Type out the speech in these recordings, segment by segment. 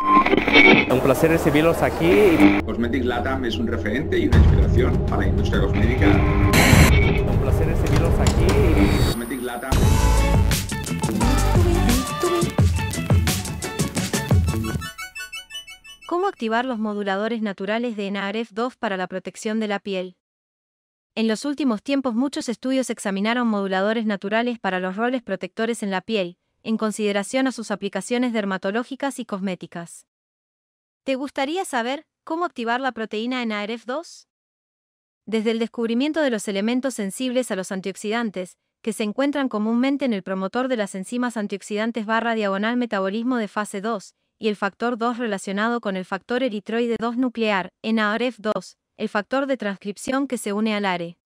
Un placer recibirlos aquí. Cosmetic Latam es un referente y una inspiración para la industria cosmética. Un placer recibirlos aquí. Cosmetic Latam. ¿Cómo activar los moduladores naturales de nrf 2 para la protección de la piel? En los últimos tiempos muchos estudios examinaron moduladores naturales para los roles protectores en la piel, en consideración a sus aplicaciones dermatológicas y cosméticas. ¿Te gustaría saber cómo activar la proteína en ARF2? Desde el descubrimiento de los elementos sensibles a los antioxidantes, que se encuentran comúnmente en el promotor de las enzimas antioxidantes barra diagonal metabolismo de fase 2, y el factor 2 relacionado con el factor eritroide 2 nuclear, en ARF2, el factor de transcripción que se une al ARE.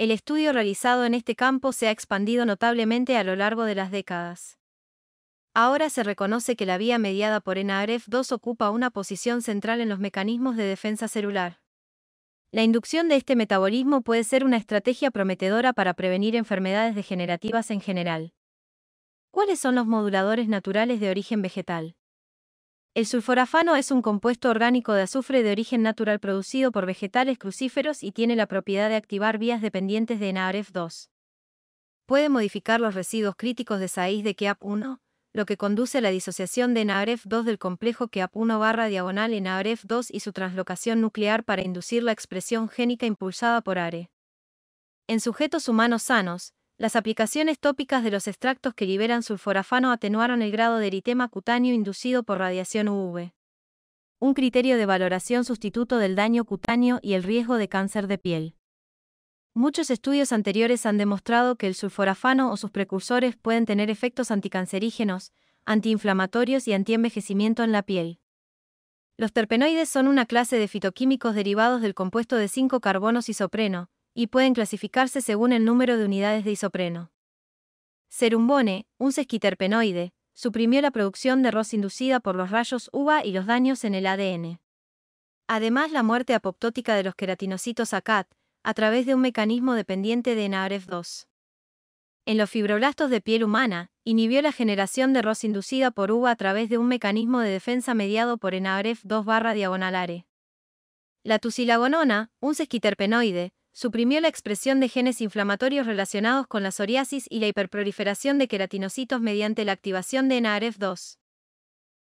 El estudio realizado en este campo se ha expandido notablemente a lo largo de las décadas. Ahora se reconoce que la vía mediada por NARF2 ocupa una posición central en los mecanismos de defensa celular. La inducción de este metabolismo puede ser una estrategia prometedora para prevenir enfermedades degenerativas en general. ¿Cuáles son los moduladores naturales de origen vegetal? El sulforafano es un compuesto orgánico de azufre de origen natural producido por vegetales crucíferos y tiene la propiedad de activar vías dependientes de NAREF2. Puede modificar los residuos críticos de saíz de KEAP1, lo que conduce a la disociación de NAREF2 del complejo KEAP1 barra diagonal en NAREF2 y su translocación nuclear para inducir la expresión génica impulsada por ARE. En sujetos humanos sanos, las aplicaciones tópicas de los extractos que liberan sulforafano atenuaron el grado de eritema cutáneo inducido por radiación UV. Un criterio de valoración sustituto del daño cutáneo y el riesgo de cáncer de piel. Muchos estudios anteriores han demostrado que el sulforafano o sus precursores pueden tener efectos anticancerígenos, antiinflamatorios y antienvejecimiento en la piel. Los terpenoides son una clase de fitoquímicos derivados del compuesto de 5 carbonos isopreno, y pueden clasificarse según el número de unidades de isopreno. Cerumbone, un sesquiterpenoide, suprimió la producción de ROS inducida por los rayos UVA y los daños en el ADN. Además, la muerte apoptótica de los queratinocitos ACAT, a través de un mecanismo dependiente de NARF2. En los fibroblastos de piel humana, inhibió la generación de ROS inducida por UVA a través de un mecanismo de defensa mediado por NARF2 barra diagonal ARE. La tusilagonona, un sesquiterpenoide, suprimió la expresión de genes inflamatorios relacionados con la psoriasis y la hiperproliferación de queratinocitos mediante la activación de NARF2.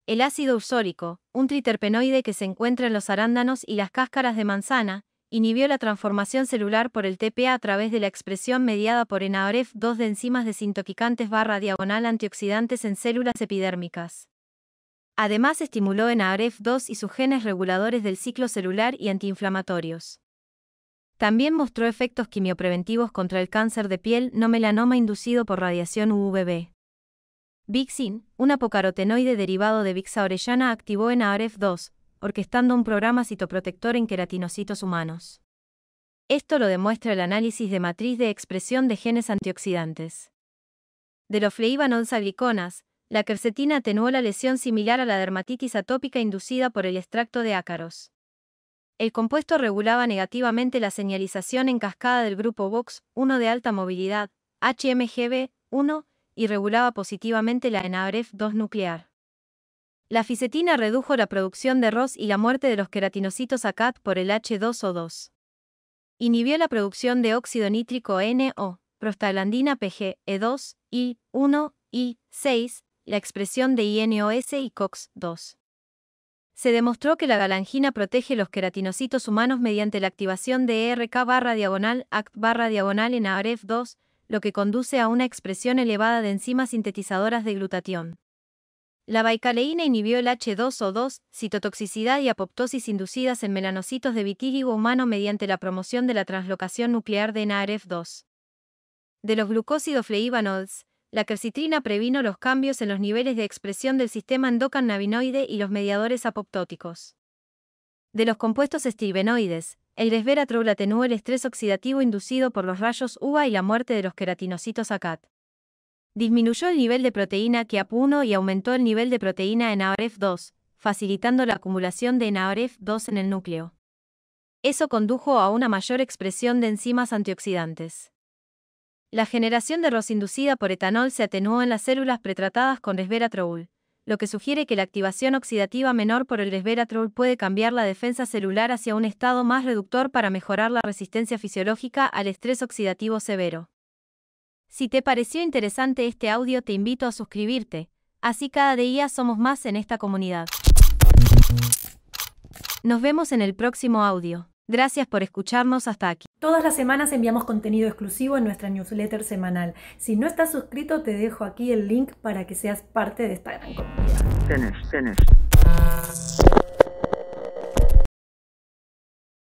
El ácido usórico, un triterpenoide que se encuentra en los arándanos y las cáscaras de manzana, inhibió la transformación celular por el TPA a través de la expresión mediada por NARF2 de enzimas desintoxicantes barra diagonal antioxidantes en células epidérmicas. Además estimuló NARF2 y sus genes reguladores del ciclo celular y antiinflamatorios. También mostró efectos quimiopreventivos contra el cáncer de piel no melanoma inducido por radiación UVB. Vixin, un apocarotenoide derivado de Vixa orellana, activó en ARF2, orquestando un programa citoprotector en queratinocitos humanos. Esto lo demuestra el análisis de matriz de expresión de genes antioxidantes. De los fleivanols gliconas, la quercetina atenuó la lesión similar a la dermatitis atópica inducida por el extracto de ácaros. El compuesto regulaba negativamente la señalización en cascada del grupo Vox 1 de alta movilidad, HMGB1, y regulaba positivamente la enabref 2 nuclear. La fisetina redujo la producción de ROS y la muerte de los queratinocitos ACAT por el H2O2. Inhibió la producción de óxido nítrico NO, prostaglandina pge 2 I1, I6, la expresión de INOS y COX2 se demostró que la galangina protege los queratinocitos humanos mediante la activación de ERK barra diagonal ACT barra diagonal en AREF2, lo que conduce a una expresión elevada de enzimas sintetizadoras de glutatión. La baicaleína inhibió el H2O2, citotoxicidad y apoptosis inducidas en melanocitos de vitíligo humano mediante la promoción de la translocación nuclear de NARF2. De los glucósidos la quercitrina previno los cambios en los niveles de expresión del sistema endocannabinoide y los mediadores apoptóticos. De los compuestos estilbenoides, el resveratrol atenuó el estrés oxidativo inducido por los rayos UVA y la muerte de los queratinocitos ACAT. Disminuyó el nivel de proteína KIAP1 y aumentó el nivel de proteína en 2 facilitando la acumulación de nrf 2 en el núcleo. Eso condujo a una mayor expresión de enzimas antioxidantes. La generación de ROS inducida por etanol se atenuó en las células pretratadas con resveratrol, lo que sugiere que la activación oxidativa menor por el resveratrol puede cambiar la defensa celular hacia un estado más reductor para mejorar la resistencia fisiológica al estrés oxidativo severo. Si te pareció interesante este audio te invito a suscribirte, así cada día somos más en esta comunidad. Nos vemos en el próximo audio. Gracias por escucharnos hasta aquí. Todas las semanas enviamos contenido exclusivo en nuestra newsletter semanal. Si no estás suscrito, te dejo aquí el link para que seas parte de esta gran comunidad. Tenés, tenés.